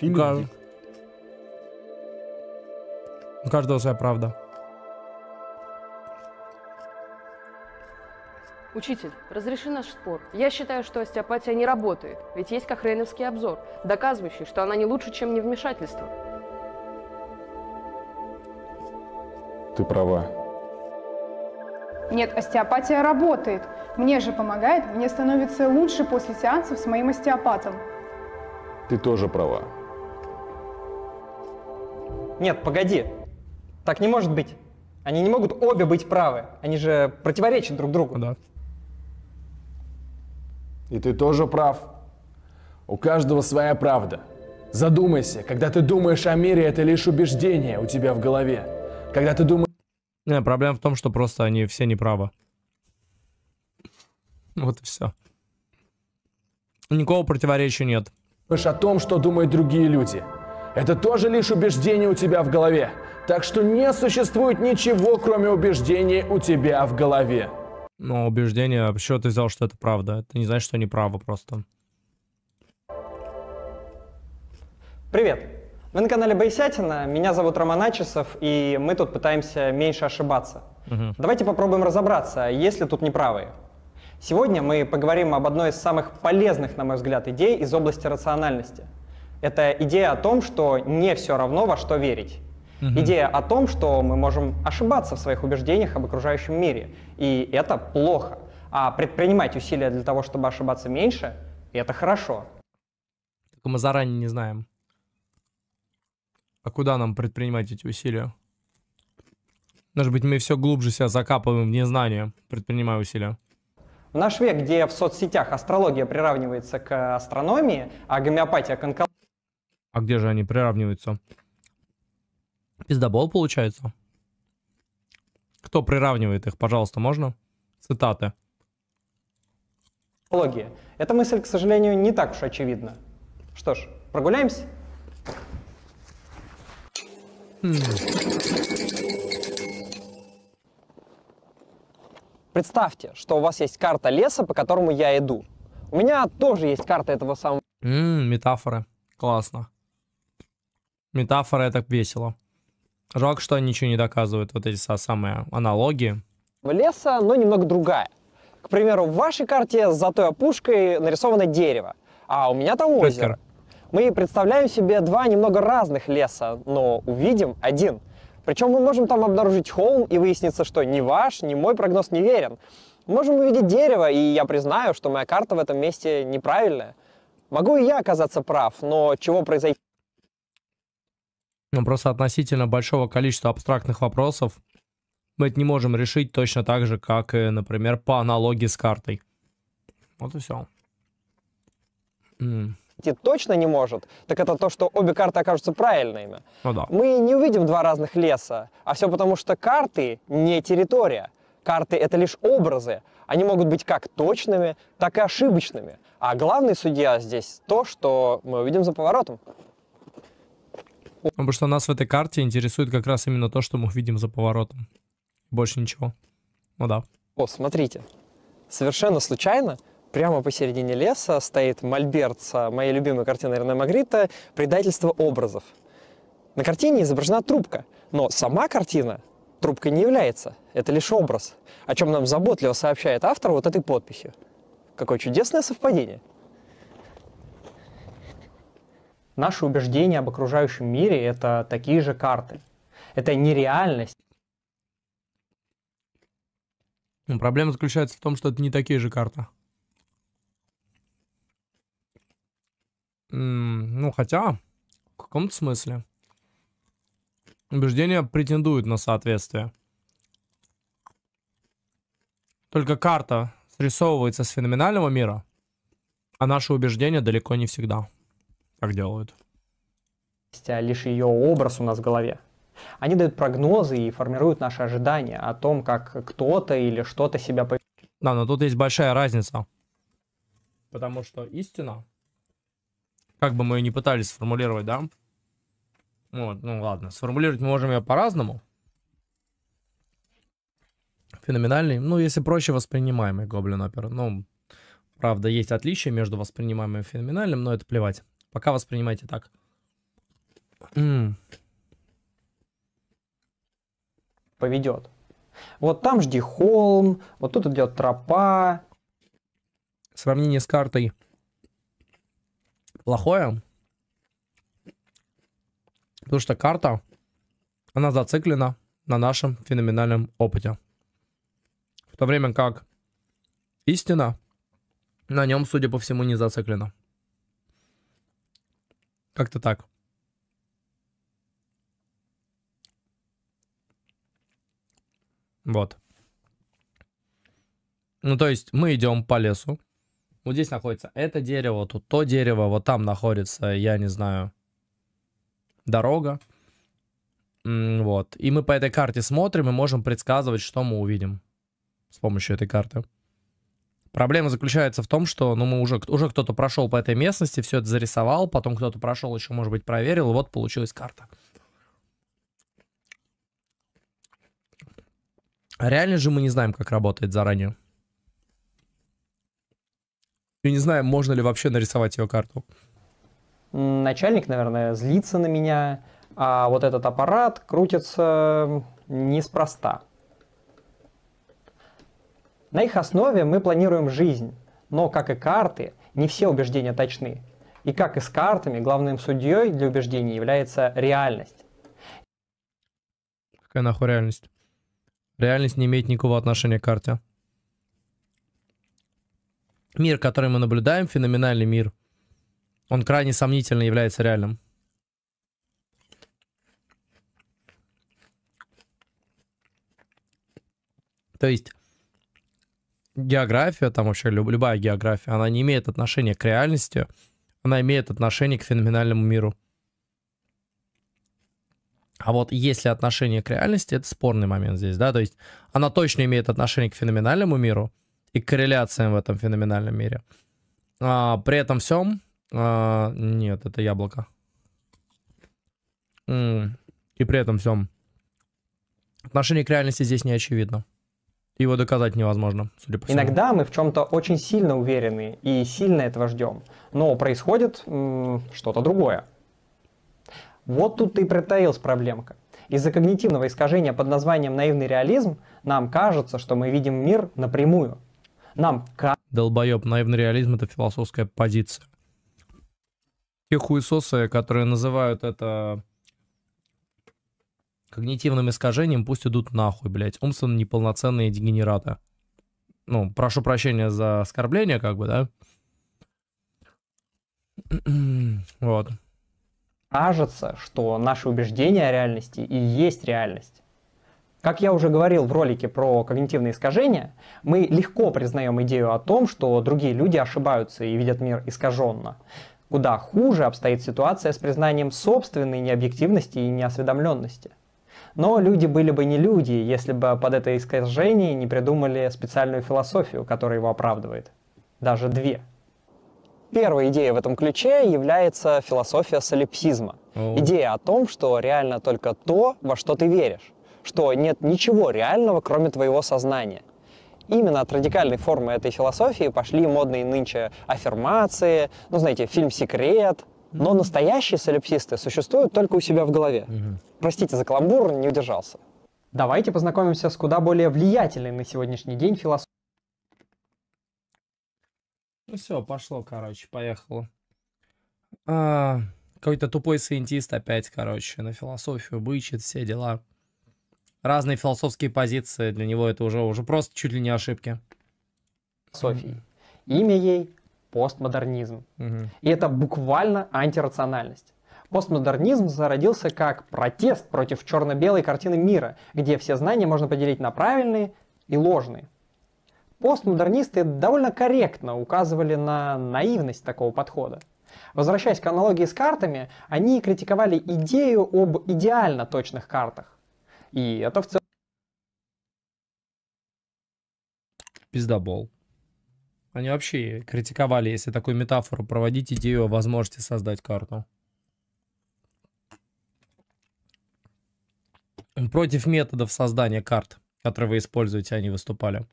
Фильм. У, кажд... У каждого своя правда. Учитель, разреши наш спор. Я считаю, что остеопатия не работает, ведь есть кохрейновский обзор, доказывающий, что она не лучше, чем невмешательство. Ты права. Нет, остеопатия работает. Мне же помогает, мне становится лучше после сеансов с моим остеопатом. Ты тоже права. Нет, погоди. Так не может быть. Они не могут обе быть правы. Они же противоречат друг другу. Да. И ты тоже прав. У каждого своя правда. Задумайся, когда ты думаешь о мире, это лишь убеждение у тебя в голове. Когда ты думаешь... Не, проблема в том, что просто они все неправы. Вот и все. Никакого противоречия нет. Думаешь о том, что думают другие люди. Это тоже лишь убеждение у тебя в голове. Так что не существует ничего, кроме убеждений у тебя в голове. Ну, убеждение, почему ты взял, что это правда? Это не значит, что неправо просто. Привет! Вы на канале Байсятина, меня зовут Роман Ачесов, и мы тут пытаемся меньше ошибаться. Угу. Давайте попробуем разобраться, есть ли тут неправые. Сегодня мы поговорим об одной из самых полезных, на мой взгляд, идей из области рациональности – это идея о том, что не все равно, во что верить. Угу. Идея о том, что мы можем ошибаться в своих убеждениях об окружающем мире, и это плохо. А предпринимать усилия для того, чтобы ошибаться меньше, это хорошо. Только мы заранее не знаем. А куда нам предпринимать эти усилия? Может быть, мы все глубже себя закапываем в незнание, предпринимая усилия. В наш век, где в соцсетях астрология приравнивается к астрономии, а гомеопатия к онкологии, а где же они приравниваются? Пиздобол получается. Кто приравнивает их, пожалуйста, можно? Цитаты. Логия. Эта мысль, к сожалению, не так уж очевидна. Что ж, прогуляемся? Хм. Представьте, что у вас есть карта леса, по которому я иду. У меня тоже есть карта этого самого... Ммм, метафоры. Классно метафора это весело. Жалко, что они ничего не доказывают, вот эти самые аналогии. Леса, но немного другая. К примеру, в вашей карте за той опушкой нарисовано дерево, а у меня там озеро. Мы представляем себе два немного разных леса, но увидим один. Причем мы можем там обнаружить холм, и выяснится, что ни ваш, ни мой прогноз не верен. Можем увидеть дерево, и я признаю, что моя карта в этом месте неправильная. Могу и я оказаться прав, но чего произойти? Но просто относительно большого количества абстрактных вопросов мы это не можем решить точно так же, как, например, по аналогии с картой. Вот и все. Mm. Точно не может, так это то, что обе карты окажутся правильными. Ну да. Мы не увидим два разных леса, а все потому, что карты не территория. Карты — это лишь образы. Они могут быть как точными, так и ошибочными. А главный судья здесь то, что мы увидим за поворотом. Потому что нас в этой карте интересует как раз именно то, что мы видим за поворотом. Больше ничего. Ну да. О, смотрите. Совершенно случайно прямо посередине леса стоит мольберт с моей любимой картины Рене Магрита «Предательство образов». На картине изображена трубка, но сама картина трубкой не является. Это лишь образ, о чем нам заботливо сообщает автор вот этой подписью. Какое чудесное совпадение! Наши убеждения об окружающем мире – это такие же карты. Это нереальность. Ну, проблема заключается в том, что это не такие же карты. Ну, хотя, в каком-то смысле. Убеждения претендуют на соответствие. Только карта срисовывается с феноменального мира, а наши убеждения далеко не всегда. Как делают? А, лишь ее образ у нас в голове. Они дают прогнозы и формируют наши ожидания о том, как кто-то или что-то себя поведет. Да, но тут есть большая разница. Потому что истина, как бы мы ее не пытались сформулировать, да? Вот, ну ладно, сформулировать мы можем ее по-разному. Феноменальный, ну если проще, воспринимаемый гоблин опер. Ну, правда, есть отличие между воспринимаемым и феноменальным, но это плевать. Пока воспринимайте так. М -м. Поведет. Вот там жди холм, вот тут идет тропа. Сравнение с картой плохое. Потому что карта, она зациклена на нашем феноменальном опыте. В то время как истина на нем, судя по всему, не зациклена. Как-то так. Вот. Ну, то есть мы идем по лесу. Вот здесь находится это дерево, тут то дерево, вот там находится, я не знаю, дорога. Вот. И мы по этой карте смотрим и можем предсказывать, что мы увидим с помощью этой карты. Проблема заключается в том, что ну, мы уже, уже кто-то прошел по этой местности, все это зарисовал, потом кто-то прошел еще, может быть, проверил, и вот получилась карта. реально же мы не знаем, как работает заранее. И не знаем, можно ли вообще нарисовать ее карту. Начальник, наверное, злится на меня, а вот этот аппарат крутится неспроста. На их основе мы планируем жизнь, но, как и карты, не все убеждения точны. И как и с картами, главным судьей для убеждений является реальность. Какая нахуй реальность? Реальность не имеет никакого отношения к карте. Мир, который мы наблюдаем, феноменальный мир, он крайне сомнительно является реальным. То есть география, там вообще любая география, она не имеет отношения к реальности, она имеет отношение к феноменальному миру. А вот если отношение к реальности, это спорный момент здесь, да, то есть она точно имеет отношение к феноменальному миру и к корреляциям в этом феноменальном мире. А, при этом всем, а, нет, это яблоко. И при этом всем отношение к реальности здесь не очевидно. Его доказать невозможно, судя по всему. Иногда мы в чем-то очень сильно уверены и сильно этого ждем, но происходит что-то другое. Вот тут и притаилась проблемка. Из-за когнитивного искажения под названием наивный реализм нам кажется, что мы видим мир напрямую. Нам как. Долбоеб, наивный реализм — это философская позиция. Те хуесосы, которые называют это когнитивным искажением пусть идут нахуй, блядь, умственно неполноценные дегенераты. Ну, прошу прощения за оскорбление, как бы, да? вот. Кажется, что наши убеждения о реальности и есть реальность. Как я уже говорил в ролике про когнитивные искажения, мы легко признаем идею о том, что другие люди ошибаются и видят мир искаженно. Куда хуже обстоит ситуация с признанием собственной необъективности и неосведомленности. Но люди были бы не люди, если бы под это искажение не придумали специальную философию, которая его оправдывает. Даже две. Первая идея в этом ключе является философия солипсизма. Oh. Идея о том, что реально только то, во что ты веришь, что нет ничего реального, кроме твоего сознания. Именно от радикальной формы этой философии пошли модные нынче аффирмации, ну, знаете, фильм «Секрет», но настоящие солипсисты существуют только у себя в голове. Угу. Простите за каламбур, не удержался. Давайте познакомимся с куда более влиятельной на сегодняшний день философией. Ну все, пошло, короче, поехало. А, какой-то тупой сcientist опять, короче, на философию бычит, все дела. Разные философские позиции для него это уже, уже просто чуть ли не ошибки. Софии. Имя ей постмодернизм. Угу. И это буквально антирациональность. Постмодернизм зародился как протест против черно-белой картины мира, где все знания можно поделить на правильные и ложные. Постмодернисты довольно корректно указывали на наивность такого подхода. Возвращаясь к аналогии с картами, они критиковали идею об идеально точных картах. И это в целом... Пиздобол. Они вообще критиковали, если такую метафору проводить, идею о возможности создать карту. Против методов создания карт, которые вы используете, они выступали.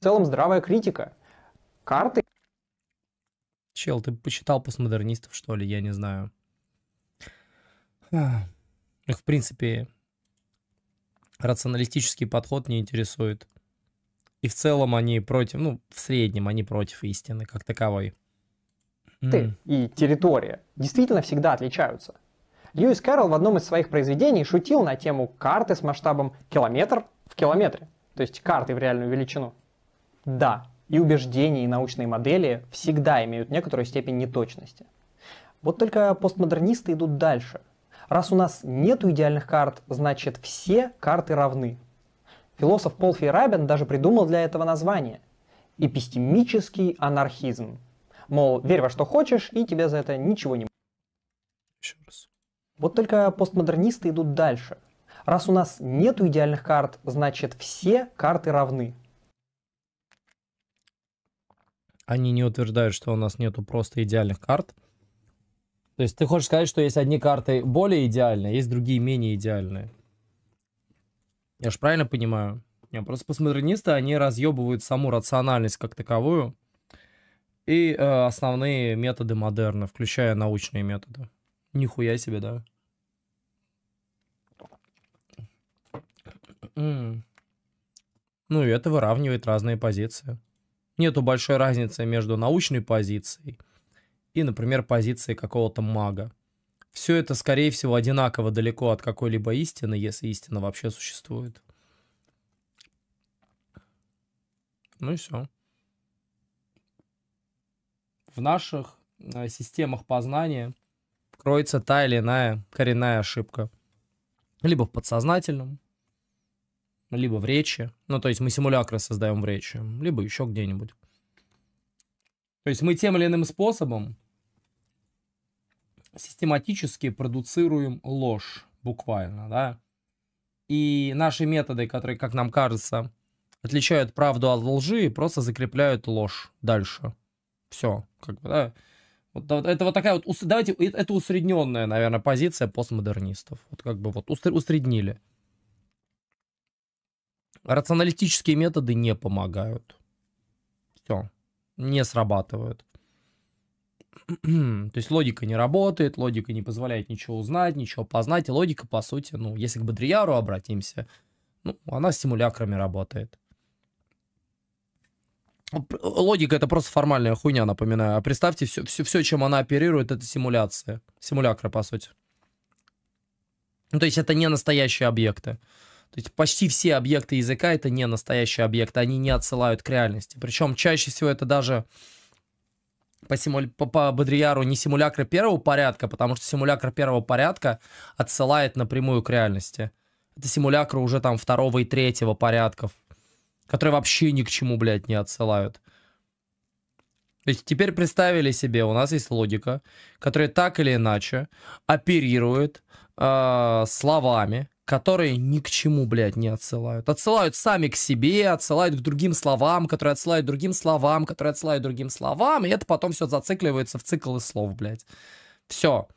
В целом здравая критика. Карты... Чел, ты почитал постмодернистов, что ли? Я не знаю. Их, в принципе, рационалистический подход не интересует. И в целом они против, ну, в среднем они против истины как таковой. Ты и территория действительно всегда отличаются. Льюис Кэрролл в одном из своих произведений шутил на тему карты с масштабом километр в километре, то есть карты в реальную величину. Да, и убеждения, и научные модели всегда имеют некоторую степень неточности. Вот только постмодернисты идут дальше. Раз у нас нет идеальных карт, значит все карты равны – Философ Пол Фейрабен даже придумал для этого название – эпистемический анархизм. Мол, верь во что хочешь, и тебе за это ничего не... Еще раз. Вот только постмодернисты идут дальше. Раз у нас нет идеальных карт, значит все карты равны. Они не утверждают, что у нас нету просто идеальных карт. То есть ты хочешь сказать, что есть одни карты более идеальные, а есть другие менее идеальные. Я же правильно понимаю? Нет, просто постмодернисты, они разъебывают саму рациональность как таковую и э, основные методы модерна, включая научные методы. Нихуя себе, да. Mm. Ну и это выравнивает разные позиции. Нету большой разницы между научной позицией и, например, позицией какого-то мага все это, скорее всего, одинаково далеко от какой-либо истины, если истина вообще существует. Ну и все. В наших э, системах познания кроется та или иная коренная ошибка. Либо в подсознательном, либо в речи. Ну, то есть мы симулякры создаем в речи, либо еще где-нибудь. То есть мы тем или иным способом систематически продуцируем ложь, буквально, да. И наши методы, которые, как нам кажется, отличают правду от лжи просто закрепляют ложь дальше. Все, как бы, да. Вот, это вот такая вот, давайте, это усредненная, наверное, позиция постмодернистов. Вот как бы вот усреднили. Рационалистические методы не помогают. Все, не срабатывают. М-м-м. То есть логика не работает, логика не позволяет ничего узнать, ничего познать. И логика, по сути, ну, если к Бодрияру обратимся, ну, она с симулякрами работает. Логика это просто формальная хуйня, напоминаю. А представьте, все, все, все, чем она оперирует, это симуляция. Симулякра, по сути. Ну, то есть это не настоящие объекты. То есть почти все объекты языка это не настоящие объекты, они не отсылают к реальности. Причем чаще всего это даже по, симуль... по, по Бодрияру не симулякры первого порядка, потому что симулякр первого порядка отсылает напрямую к реальности. Это симулякры уже там второго и третьего порядков, которые вообще ни к чему, блядь, не отсылают. То есть теперь представили себе, у нас есть логика, которая так или иначе оперирует э, словами, которые ни к чему, блядь, не отсылают. Отсылают сами к себе, отсылают к другим словам, которые отсылают другим словам, которые отсылают другим словам, и это потом все зацикливается в цикл из слов, блядь. Все.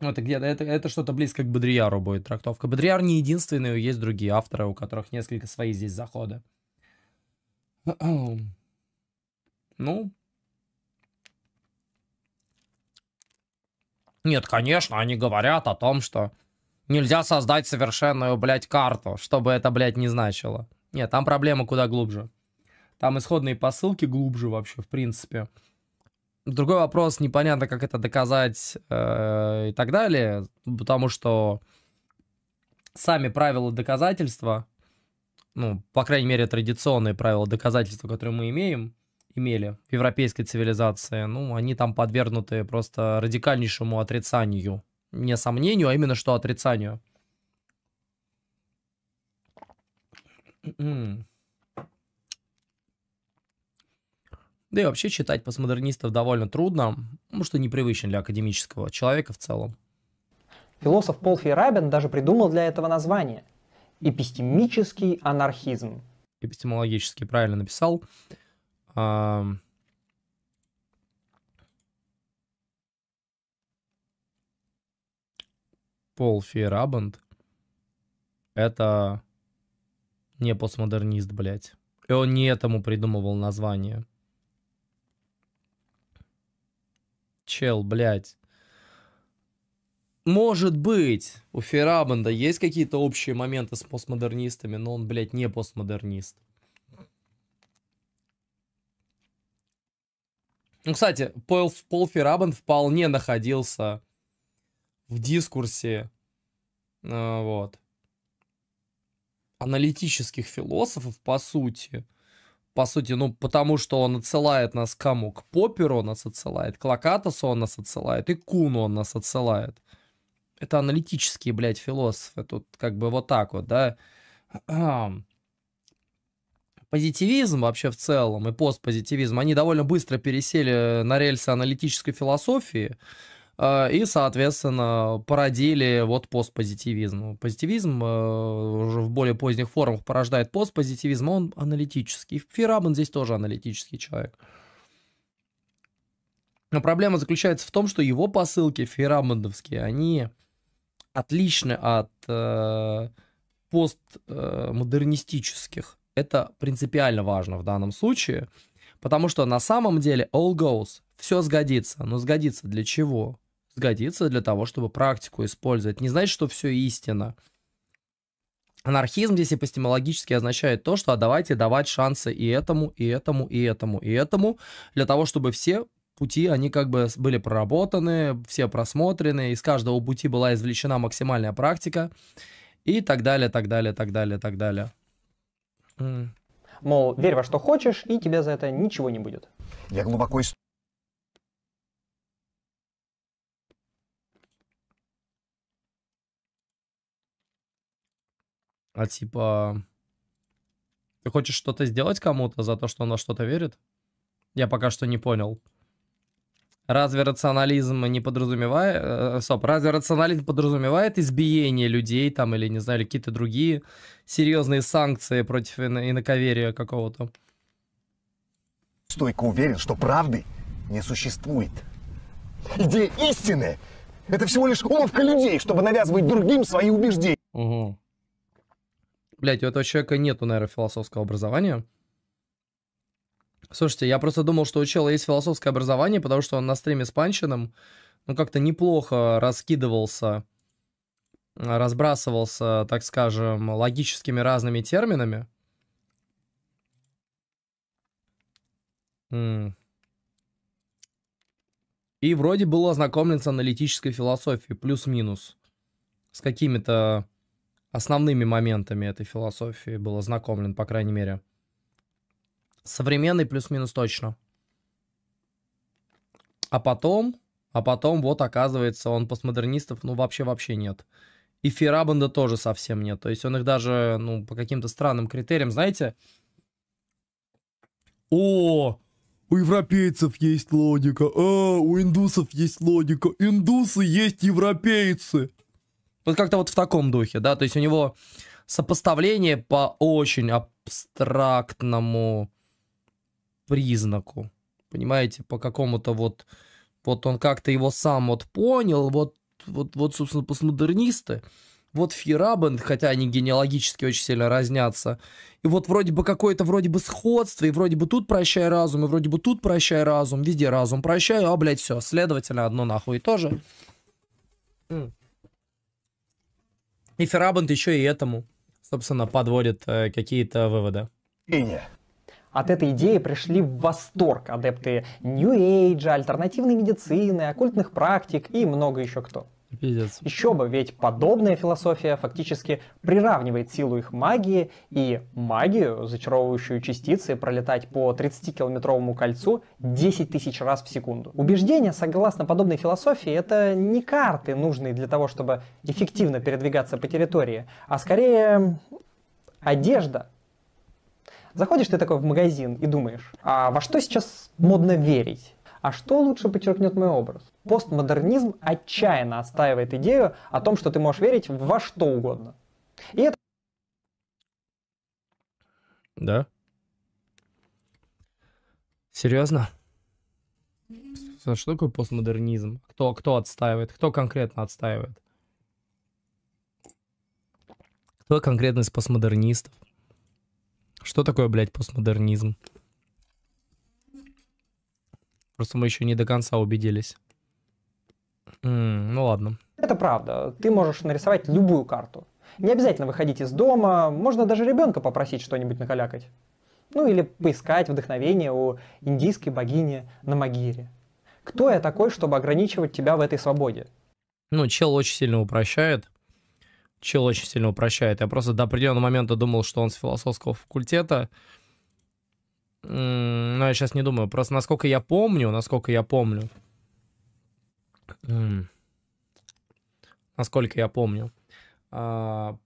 Ну, это где-то, это, это что-то близко к Бодрияру будет трактовка. Бодрияр не единственный, есть другие авторы, у которых несколько свои здесь захода. Ну, Нет, конечно, они говорят о том, что нельзя создать совершенную, блядь, карту, чтобы это, блядь, не значило. Нет, там проблема куда глубже. Там исходные посылки глубже вообще, в принципе. Другой вопрос, непонятно, как это доказать э, и так далее, потому что сами правила доказательства, ну, по крайней мере, традиционные правила доказательства, которые мы имеем, имели в европейской цивилизации, ну, они там подвергнуты просто радикальнейшему отрицанию. Не сомнению, а именно что отрицанию. М-м. Да и вообще читать постмодернистов довольно трудно, потому что непривычно для академического человека в целом. Философ Пол Фейрабен даже придумал для этого название – эпистемический анархизм. Эпистемологически правильно написал. Пол Фейрабанд это не постмодернист, блядь. И он не этому придумывал название. Чел, блядь. Может быть, у Ферабанда есть какие-то общие моменты с постмодернистами, но он, блядь, не постмодернист. Ну, кстати, Пол, Пол Ферабен вполне находился в дискурсе э, вот, аналитических философов, по сути. По сути, ну, потому что он отсылает нас к кому? К Поперу он нас отсылает, к Локатосу он нас отсылает, и к Куну он нас отсылает. Это аналитические, блядь, философы. Тут как бы вот так вот, да позитивизм вообще в целом и постпозитивизм, они довольно быстро пересели э, на рельсы аналитической философии э, и, соответственно, породили вот постпозитивизм. Позитивизм э, уже в более поздних формах порождает постпозитивизм, а он аналитический. Фирабан здесь тоже аналитический человек. Но проблема заключается в том, что его посылки фейрамондовские, они отличны от э, постмодернистических. Это принципиально важно в данном случае, потому что на самом деле all goes, все сгодится. Но сгодится для чего? Сгодится для того, чтобы практику использовать. Не значит, что все истина. Анархизм здесь эпистемологически означает то, что а давайте давать шансы и этому, и этому, и этому, и этому, для того, чтобы все пути, они как бы были проработаны, все просмотрены, из каждого пути была извлечена максимальная практика и так далее, так далее, так далее, так далее. Mm. Мол, верь во что хочешь, и тебе за это ничего не будет. Я глубоко ист... А типа... Ты хочешь что-то сделать кому-то за то, что он во что-то верит? Я пока что не понял. Разве рационализм не подразумевает... Э, э, стоп, разве рационализм подразумевает избиение людей там или, не знаю, какие-то другие серьезные санкции против инаковерия какого-то? Стойко уверен, что правды не существует. Идея истины – это всего лишь уловка людей, чтобы навязывать другим свои убеждения. Угу. Блять, у этого человека нету, наверное, философского образования. Слушайте, я просто думал, что у чела есть философское образование, потому что он на стриме с Панчином, ну, как-то неплохо раскидывался, разбрасывался, так скажем, логическими разными терминами. И вроде был ознакомлен с аналитической философией, плюс-минус. С какими-то основными моментами этой философии был ознакомлен, по крайней мере. Современный плюс-минус точно. А потом, а потом вот оказывается, он постмодернистов, ну вообще-вообще нет. И Ферабанда тоже совсем нет. То есть он их даже, ну, по каким-то странным критериям, знаете... О, у европейцев есть логика, о, а, у индусов есть логика, индусы есть европейцы. Вот как-то вот в таком духе, да, то есть у него сопоставление по очень абстрактному признаку, понимаете, по какому-то вот, вот он как-то его сам вот понял, вот, вот, вот собственно, постмодернисты, вот Фирабен, хотя они генеалогически очень сильно разнятся, и вот вроде бы какое-то вроде бы сходство, и вроде бы тут прощай разум, и вроде бы тут прощай разум, везде разум прощаю, а, блядь, все, следовательно, одно нахуй тоже. И Ферабант еще и этому, собственно, подводит э, какие-то выводы. Ине от этой идеи пришли в восторг адепты New Age, альтернативной медицины, оккультных практик и много еще кто. Пиздец. Еще бы, ведь подобная философия фактически приравнивает силу их магии и магию, зачаровывающую частицы, пролетать по 30-километровому кольцу 10 тысяч раз в секунду. Убеждения, согласно подобной философии, это не карты, нужные для того, чтобы эффективно передвигаться по территории, а скорее одежда, Заходишь ты такой в магазин и думаешь, а во что сейчас модно верить? А что лучше подчеркнет мой образ? Постмодернизм отчаянно отстаивает идею о том, что ты можешь верить во что угодно. И это... Да? Серьезно? Что такое постмодернизм? Кто, кто отстаивает? Кто конкретно отстаивает? Кто конкретно из постмодернистов? Что такое, блядь, постмодернизм? Просто мы еще не до конца убедились. М -м, ну ладно. Это правда. Ты можешь нарисовать любую карту. Не обязательно выходить из дома, можно даже ребенка попросить что-нибудь накалякать. Ну или поискать вдохновение у индийской богини Намагири. Кто я такой, чтобы ограничивать тебя в этой свободе? Ну, чел очень сильно упрощает чел очень сильно упрощает. Я просто до определенного момента думал, что он с философского факультета. Но я сейчас не думаю. Просто насколько я помню, насколько я помню. Насколько я помню. А,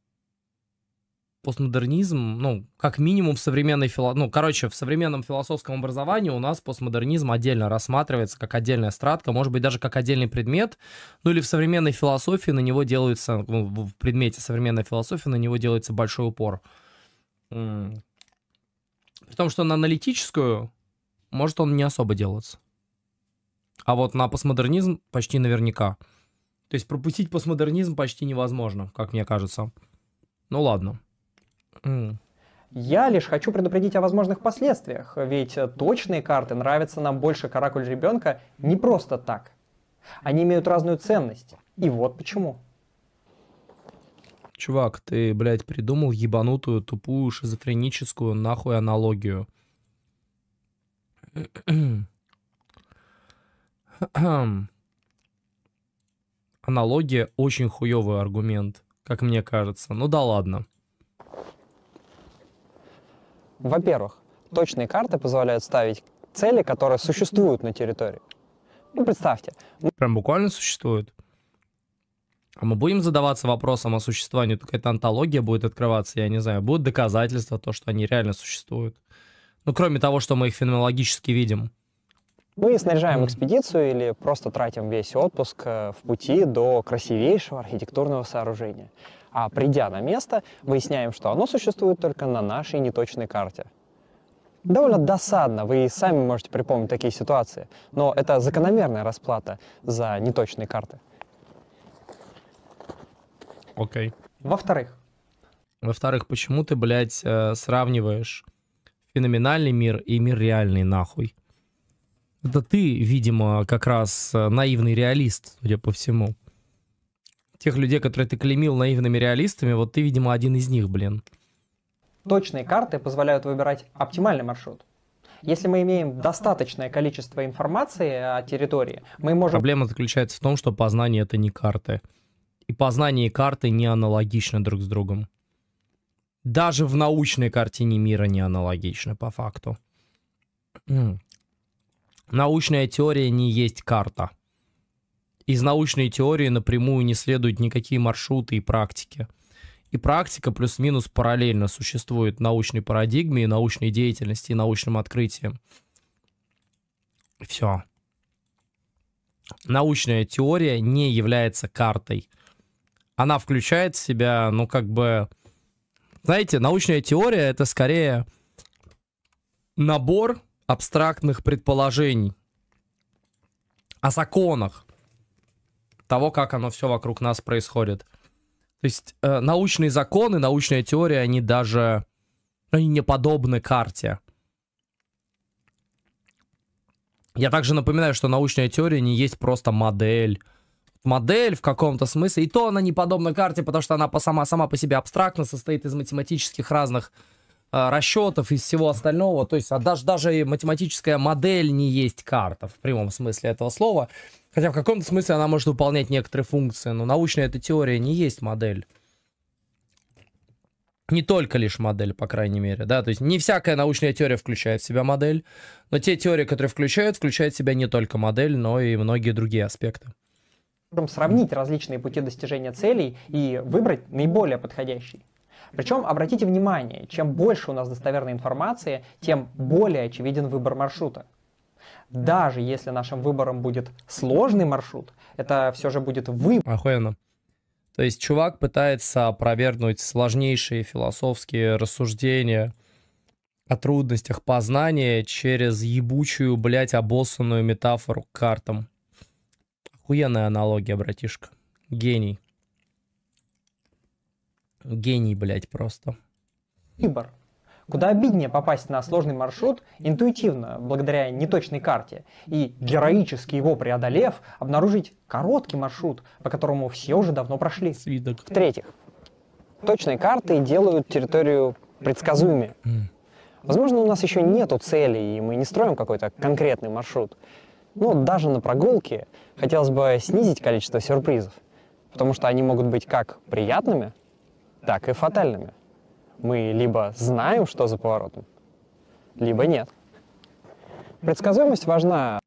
постмодернизм, ну, как минимум в современной фило... ну, короче, в современном философском образовании у нас постмодернизм отдельно рассматривается как отдельная стратка, может быть, даже как отдельный предмет, ну, или в современной философии на него делается, ну, в предмете современной философии на него делается большой упор. При том, что на аналитическую, может, он не особо делается. А вот на постмодернизм почти наверняка. То есть пропустить постмодернизм почти невозможно, как мне кажется. Ну ладно. Mm. Я лишь хочу предупредить о возможных последствиях, ведь точные карты нравятся нам больше каракуль ребенка не просто так. Они имеют разную ценность. И вот почему. Чувак, ты, блядь, придумал ебанутую, тупую, шизофреническую нахуй аналогию. Аналогия очень хуёвый аргумент, как мне кажется. Ну да ладно. Во-первых, точные карты позволяют ставить цели, которые существуют на территории. Ну, представьте. Ну Прям буквально существуют. А мы будем задаваться вопросом о существовании, только эта антология будет открываться, я не знаю, будут доказательства, то, что они реально существуют. Ну, кроме того, что мы их феноменологически видим. Мы снаряжаем экспедицию или просто тратим весь отпуск э, в пути до красивейшего архитектурного сооружения. А придя на место, выясняем, что оно существует только на нашей неточной карте. Довольно досадно, вы и сами можете припомнить такие ситуации, но это закономерная расплата за неточные карты. Окей. Okay. Во-вторых. Во-вторых, почему ты, блядь, э, сравниваешь феноменальный мир и мир реальный, нахуй? Это ты, видимо, как раз э, наивный реалист, судя по всему тех людей, которые ты клеймил наивными реалистами, вот ты, видимо, один из них, блин. Точные карты позволяют выбирать оптимальный маршрут. Если мы имеем достаточное количество информации о территории, мы можем... Проблема заключается в том, что познание — это не карты. И познание и карты не аналогичны друг с другом. Даже в научной картине мира не аналогичны, по факту. Научная теория не есть карта из научной теории напрямую не следуют никакие маршруты и практики. И практика плюс-минус параллельно существует научной парадигме и научной деятельности и научным открытиям. Все. Научная теория не является картой. Она включает в себя, ну, как бы... Знаете, научная теория — это скорее набор абстрактных предположений о законах, того, как оно все вокруг нас происходит. То есть э, научные законы, научная теория, они даже они не подобны карте. Я также напоминаю, что научная теория не есть просто модель. Модель в каком-то смысле, и то она не подобна карте, потому что она по сама, сама по себе абстрактно состоит из математических разных Э, расчетов и всего остального. То есть а даже, даже математическая модель не есть карта в прямом смысле этого слова. Хотя в каком-то смысле она может выполнять некоторые функции, но научная эта теория не есть модель. Не только лишь модель, по крайней мере, да, то есть не всякая научная теория включает в себя модель, но те теории, которые включают, включают в себя не только модель, но и многие другие аспекты можем сравнить различные пути достижения целей и выбрать наиболее подходящий. Причем, обратите внимание, чем больше у нас достоверной информации, тем более очевиден выбор маршрута. Даже если нашим выбором будет сложный маршрут, это все же будет выбор. Охуенно. То есть чувак пытается опровергнуть сложнейшие философские рассуждения о трудностях познания через ебучую, блядь, обоссанную метафору к картам. Охуенная аналогия, братишка. Гений. Гений, блядь, просто. Выбор. Куда обиднее попасть на сложный маршрут интуитивно, благодаря неточной карте, и героически его преодолев, обнаружить короткий маршрут, по которому все уже давно прошли. Свидок. В-третьих, точные карты делают территорию предсказуемее. Mm. Возможно, у нас еще нету цели, и мы не строим какой-то конкретный маршрут. Но даже на прогулке хотелось бы снизить количество сюрпризов, потому что они могут быть как приятными, так и фатальными. Мы либо знаем, что за поворотом, либо нет. Предсказуемость важна.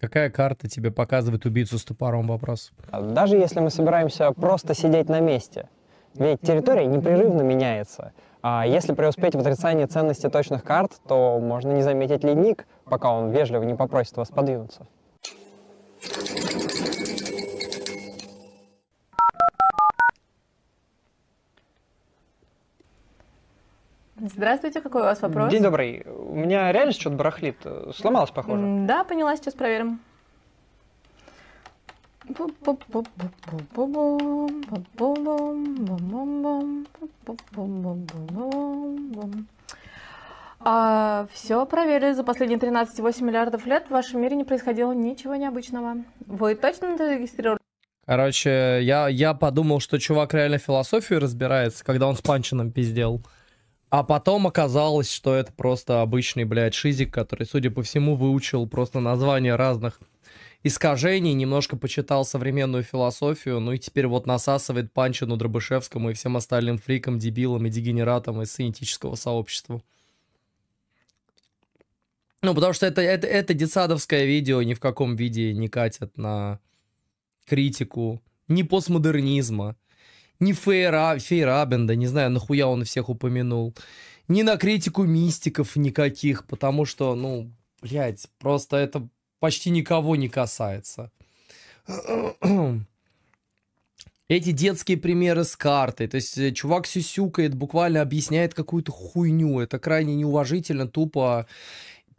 Какая карта тебе показывает убийцу с топором вопрос? А даже если мы собираемся просто сидеть на месте. Ведь территория непрерывно меняется. А если преуспеть в отрицании ценности точных карт, то можно не заметить ледник, пока он вежливо не попросит вас подвинуться. Здравствуйте, какой у вас вопрос? День добрый. У меня реально что-то барахлит. Сломалось, похоже. Да, поняла, сейчас проверим. А, все проверили. За последние 13,8 миллиардов лет в вашем мире не происходило ничего необычного. Вы точно зарегистрировали? Короче, я, я подумал, что чувак реально философию разбирается, когда он с Панчином пиздел. А потом оказалось, что это просто обычный, блядь, шизик, который, судя по всему, выучил просто названия разных искажений, немножко почитал современную философию, ну и теперь вот насасывает Панчину, Дробышевскому и всем остальным фрикам, дебилам и дегенератам из синетического сообщества. Ну, потому что это, это, это детсадовское видео ни в каком виде не катит на критику, ни постмодернизма, ни Фейра, Фейрабенда, не знаю, нахуя он всех упомянул, ни на критику мистиков никаких, потому что, ну, блядь, просто это почти никого не касается. Эти детские примеры с картой. То есть э, чувак сюсюкает, буквально объясняет какую-то хуйню. Это крайне неуважительно, тупо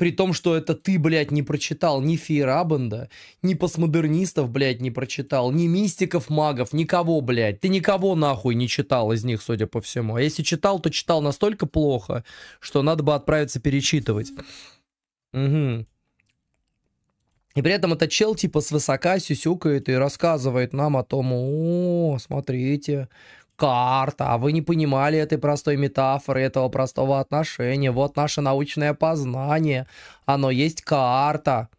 при том, что это ты, блядь, не прочитал ни Фейрабанда, ни постмодернистов, блядь, не прочитал, ни мистиков, магов, никого, блядь. Ты никого нахуй не читал из них, судя по всему. А если читал, то читал настолько плохо, что надо бы отправиться перечитывать. Угу. И при этом этот чел типа свысока сюсюкает и рассказывает нам о том, о, смотрите, Карта, а вы не понимали этой простой метафоры, этого простого отношения. Вот наше научное познание. Оно есть карта.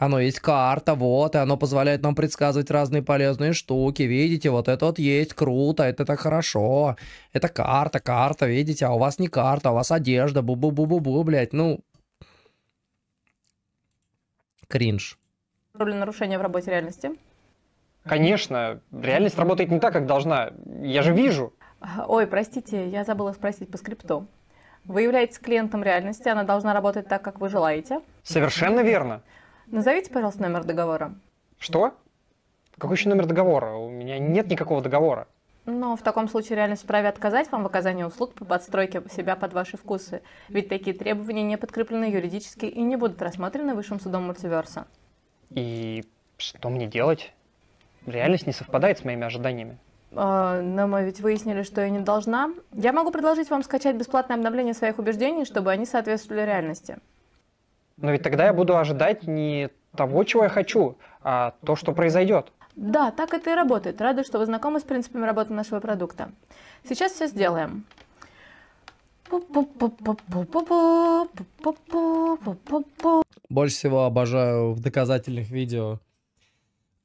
Оно есть карта, вот, и оно позволяет нам предсказывать разные полезные штуки. Видите, вот это вот есть, круто, это так хорошо. Это карта, карта, видите, а у вас не карта, у вас одежда, бу-бу-бу-бу-бу, блядь, ну... Кринж. Роли нарушения в работе реальности. Конечно, реальность работает не так, как должна. Я же вижу. Ой, простите, я забыла спросить по скрипту. Вы являетесь клиентом реальности, она должна работать так, как вы желаете. Совершенно верно. Назовите, пожалуйста, номер договора. Что? Какой еще номер договора? У меня нет никакого договора. Но в таком случае реальность вправе отказать вам в оказании услуг по подстройке себя под ваши вкусы. Ведь такие требования не подкреплены юридически и не будут рассмотрены высшим судом мультиверса. И что мне делать? реальность не совпадает с моими ожиданиями. А, но мы ведь выяснили, что я не должна. Я могу предложить вам скачать бесплатное обновление своих убеждений, чтобы они соответствовали реальности. Но ведь тогда я буду ожидать не того, чего я хочу, а то, что произойдет. Да, так это и работает. Рада, что вы знакомы с принципами работы нашего продукта. Сейчас все сделаем. Больше всего обожаю в доказательных видео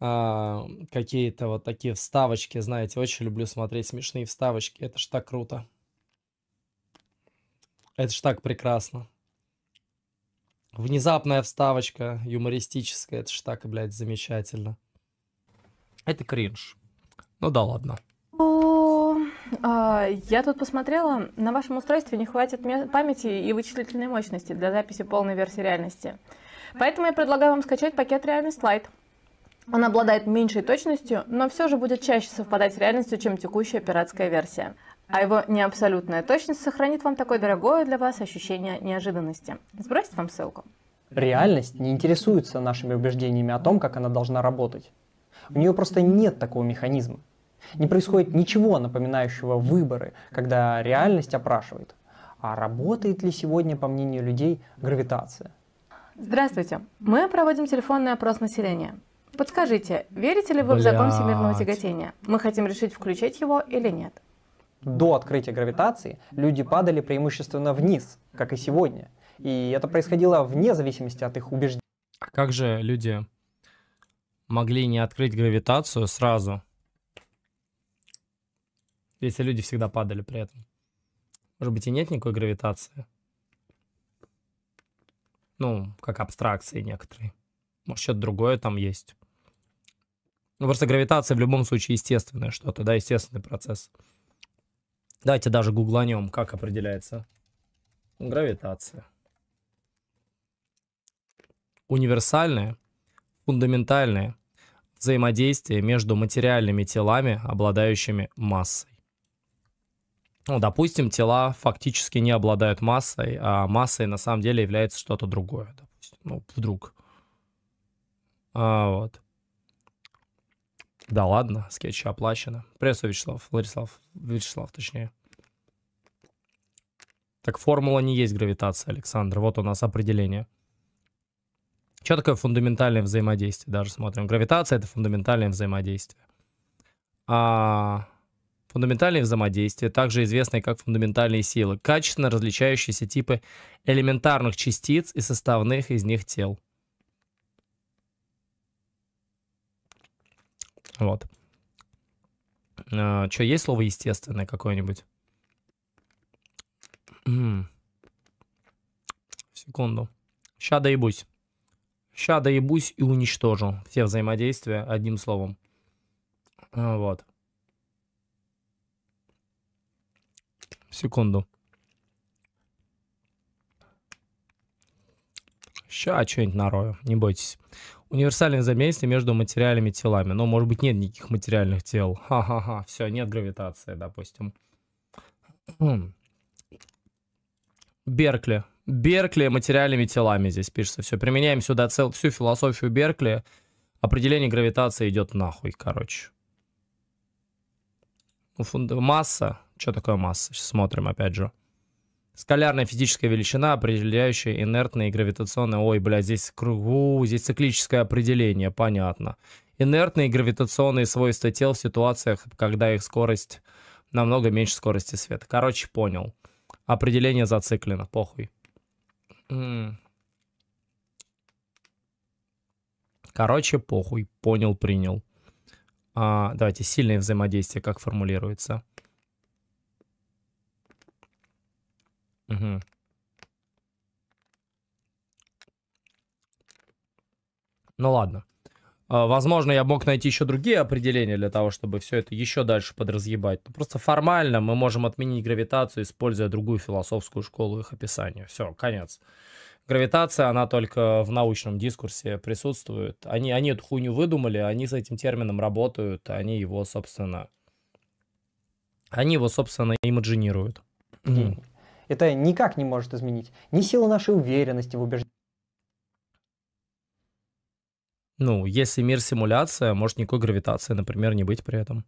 а, какие-то вот такие вставочки, знаете, очень люблю смотреть смешные вставочки, это ж так круто. Это ж так прекрасно. Внезапная вставочка юмористическая, это ж так, блядь, замечательно. Это кринж. Ну да ладно. А, я тут посмотрела, на вашем устройстве не хватит памяти и вычислительной мощности для записи полной версии реальности. Поэтому я предлагаю вам скачать пакет «Реальность Лайт». Он обладает меньшей точностью, но все же будет чаще совпадать с реальностью, чем текущая пиратская версия. А его неабсолютная точность сохранит вам такое дорогое для вас ощущение неожиданности. Сбросить вам ссылку. Реальность не интересуется нашими убеждениями о том, как она должна работать. У нее просто нет такого механизма. Не происходит ничего напоминающего выборы, когда реальность опрашивает, а работает ли сегодня, по мнению людей, гравитация. Здравствуйте. Мы проводим телефонный опрос населения. Подскажите, верите ли вы Блядь. в закон всемирного тяготения? Мы хотим решить, включить его или нет. До открытия гравитации люди падали преимущественно вниз, как и сегодня. И это происходило вне зависимости от их убеждений. А как же люди могли не открыть гравитацию сразу, если люди всегда падали при этом? Может быть, и нет никакой гравитации? Ну, как абстракции некоторые. Может, что-то другое там есть. Ну, просто гравитация в любом случае естественное что-то, да, естественный процесс. Давайте даже гугланем, как определяется. Гравитация. Универсальное, фундаментальное взаимодействие между материальными телами, обладающими массой. Ну, допустим, тела фактически не обладают массой, а массой на самом деле является что-то другое, допустим, ну, вдруг. А, вот. Да ладно, скетчи оплачено. Прессу Вячеслав, Владислав, Вячеслав точнее. Так формула не есть гравитация, Александр. Вот у нас определение. Что такое фундаментальное взаимодействие? Даже смотрим. Гравитация — это фундаментальное взаимодействие. А фундаментальные взаимодействия, также известное как фундаментальные силы, качественно различающиеся типы элементарных частиц и составных из них тел. Вот. А, что, есть слово естественное какое-нибудь? Секунду. Ща доебусь. Ща доебусь и уничтожу все взаимодействия одним словом. А, вот. Секунду. Ща что-нибудь нарою, не бойтесь универсальное заместие между материальными телами. Но, может быть, нет никаких материальных тел. Ха-ха-ха, все, нет гравитации, допустим. Беркли. Беркли материальными телами здесь пишется. Все, применяем сюда цел, всю философию Беркли. Определение гравитации идет нахуй, короче. Ну, масса. Что такое масса? Сейчас смотрим опять же. Скалярная физическая величина, определяющая инертные и гравитационные... Ой, блядь, здесь кругу, здесь циклическое определение, понятно. Инертные и гравитационные свойства тел в ситуациях, когда их скорость намного меньше скорости света. Короче, понял. Определение зациклено, похуй. Короче, похуй, понял, принял. А, давайте, сильное взаимодействие, как формулируется. Угу. Ну ладно. А, возможно, я мог найти еще другие определения для того, чтобы все это еще дальше подразъебать. Но ну, просто формально мы можем отменить гравитацию, используя другую философскую школу их описания. Все, конец. Гравитация, она только в научном дискурсе присутствует. Они, они эту хуйню выдумали, они с этим термином работают, они его, собственно... Они его, собственно, имаджинируют. Mm. Это никак не может изменить ни сила нашей уверенности в убеждении. Ну, если мир симуляция, может никакой гравитации, например, не быть при этом.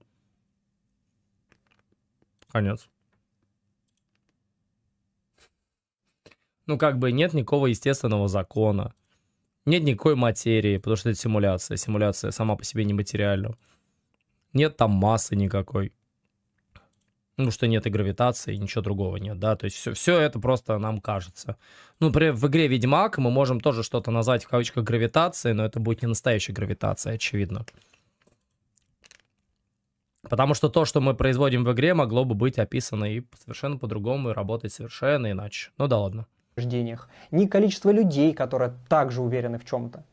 Конец. Ну, как бы нет никакого естественного закона. Нет никакой материи, потому что это симуляция. Симуляция сама по себе нематериальна. Нет там массы никакой. Ну, что нет и гравитации, и ничего другого нет, да, то есть все, все это просто нам кажется. Ну, например, в игре Ведьмак мы можем тоже что-то назвать в кавычках гравитацией, но это будет не настоящая гравитация, очевидно. Потому что то, что мы производим в игре, могло бы быть описано и совершенно по-другому, и работать совершенно иначе. Ну да ладно. Ни количество людей, которые также уверены в чем-то.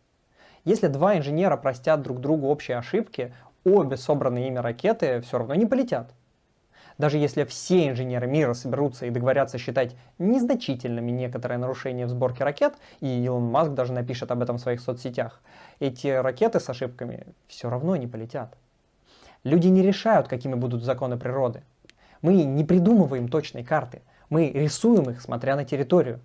Если два инженера простят друг другу общие ошибки, обе собранные ими ракеты все равно не полетят. Даже если все инженеры мира соберутся и договорятся считать незначительными некоторые нарушения в сборке ракет, и Илон Маск даже напишет об этом в своих соцсетях, эти ракеты с ошибками все равно не полетят. Люди не решают, какими будут законы природы. Мы не придумываем точные карты, мы рисуем их, смотря на территорию.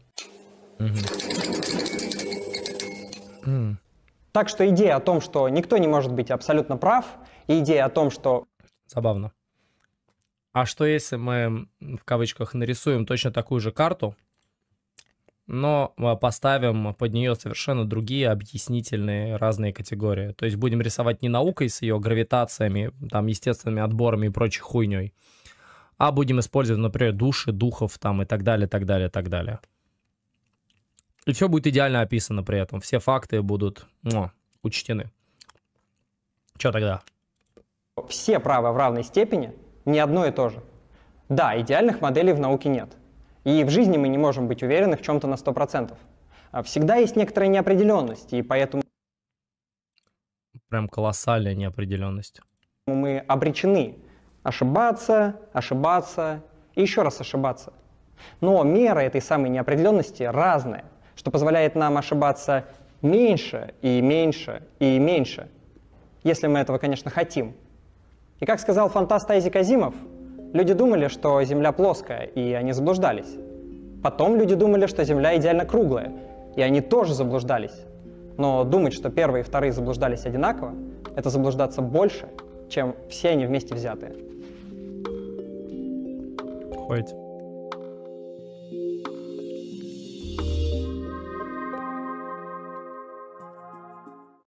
Так что идея о том, что никто не может быть абсолютно прав, и идея о том, что... Забавно. А что если мы, в кавычках, нарисуем точно такую же карту, но а, поставим под нее совершенно другие объяснительные разные категории. То есть будем рисовать не наукой с ее гравитациями, там, естественными отборами и прочей хуйней, а будем использовать, например, души, духов там и так далее, так далее, так далее. И все будет идеально описано при этом. Все факты будут ну, учтены. Что тогда? Все правы в равной степени – не одно и то же. Да, идеальных моделей в науке нет. И в жизни мы не можем быть уверены в чем-то на 100%. А всегда есть некоторая неопределенность, и поэтому... Прям колоссальная неопределенность. Мы обречены ошибаться, ошибаться и еще раз ошибаться. Но мера этой самой неопределенности разная, что позволяет нам ошибаться меньше и меньше и меньше, если мы этого, конечно, хотим – и как сказал фантаст Айзек Азимов, люди думали, что Земля плоская, и они заблуждались. Потом люди думали, что Земля идеально круглая, и они тоже заблуждались. Но думать, что первые и вторые заблуждались одинаково, это заблуждаться больше, чем все они вместе взятые. Хоть.